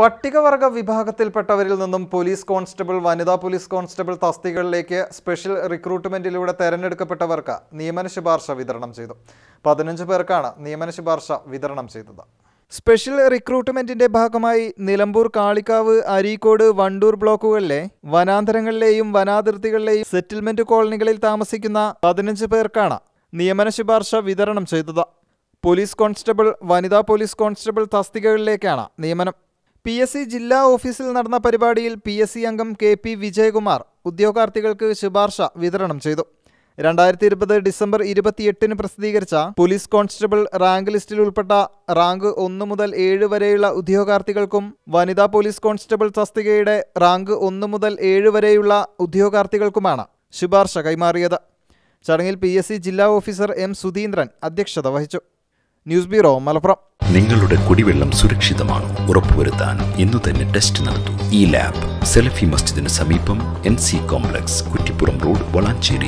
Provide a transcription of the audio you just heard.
പട്ടികവർഗ വിഭാഗത്തിൽപ്പെട്ടവരിൽ നിന്നും പോലീസ് കോൺസ്റ്റബിൾ വനിതാ പോലീസ് കോൺസ്റ്റബിൾ തസ്തികളിലേക്ക് സ്പെഷ്യൽ റിക്രൂട്ട്മെന്റിലൂടെ തെരഞ്ഞെടുക്കപ്പെട്ടവർക്ക് നിയമന ശുപാർശ വിതരണം ചെയ്തു പതിനഞ്ച് പേർക്കാണ് നിയമന ശുപാർശ വിതരണം ചെയ്തത് സ്പെഷ്യൽ റിക്രൂട്ട്മെന്റിന്റെ ഭാഗമായി നിലമ്പൂർ കാളിക്കാവ് അരീക്കോട് വണ്ടൂർ ബ്ലോക്കുകളിലെ വനാന്തരങ്ങളിലെയും വനാതിർത്തികളിലെയും സെറ്റിൽമെന്റ് കോളനികളിൽ താമസിക്കുന്ന പതിനഞ്ച് പേർക്കാണ് നിയമന ശുപാർശ വിതരണം ചെയ്തത് പോലീസ് കോൺസ്റ്റബിൾ വനിതാ പോലീസ് കോൺസ്റ്റബിൾ തസ്തികകളിലേക്കാണ് നിയമനം പി എസ് സി ജില്ലാ ഓഫീസിൽ നടന്ന പരിപാടിയിൽ പി എസ് സി അംഗം കെ പി വിജയകുമാർ ഉദ്യോഗാർത്ഥികൾക്ക് ശുപാർശ വിതരണം ചെയ്തു രണ്ടായിരത്തി ഇരുപത് ഡിസംബർ ഇരുപത്തിയെട്ടിന് പ്രസിദ്ധീകരിച്ച പോലീസ് കോൺസ്റ്റബിൾ റാങ്ക് ലിസ്റ്റിൽ ഉൾപ്പെട്ട റാങ്ക് ഒന്ന് മുതൽ ഏഴ് വരെയുള്ള ഉദ്യോഗാർത്ഥികൾക്കും വനിതാ പോലീസ് കോൺസ്റ്റബിൾ തസ്തികയുടെ റാങ്ക് ഒന്ന് മുതൽ ഏഴ് വരെയുള്ള ഉദ്യോഗാർത്ഥികൾക്കുമാണ് ശുപാർശ കൈമാറിയത് ചടങ്ങിൽ പി ജില്ലാ ഓഫീസർ എം സുധീന്ദ്രൻ അധ്യക്ഷത വഹിച്ചു ന്യൂസ് ബ്യൂറോ മലപ്പുറം നിങ്ങളുടെ കുടിവെള്ളം സുരക്ഷിതമാണോ ഉറപ്പുവരുത്താൻ ഇന്ന് തന്നെ ടെസ്റ്റ് നടത്തൂ ഈ ലാബ് സെലഫി മസ്ജിദിന് സമീപം N C complex Kuttippuram road Valanchery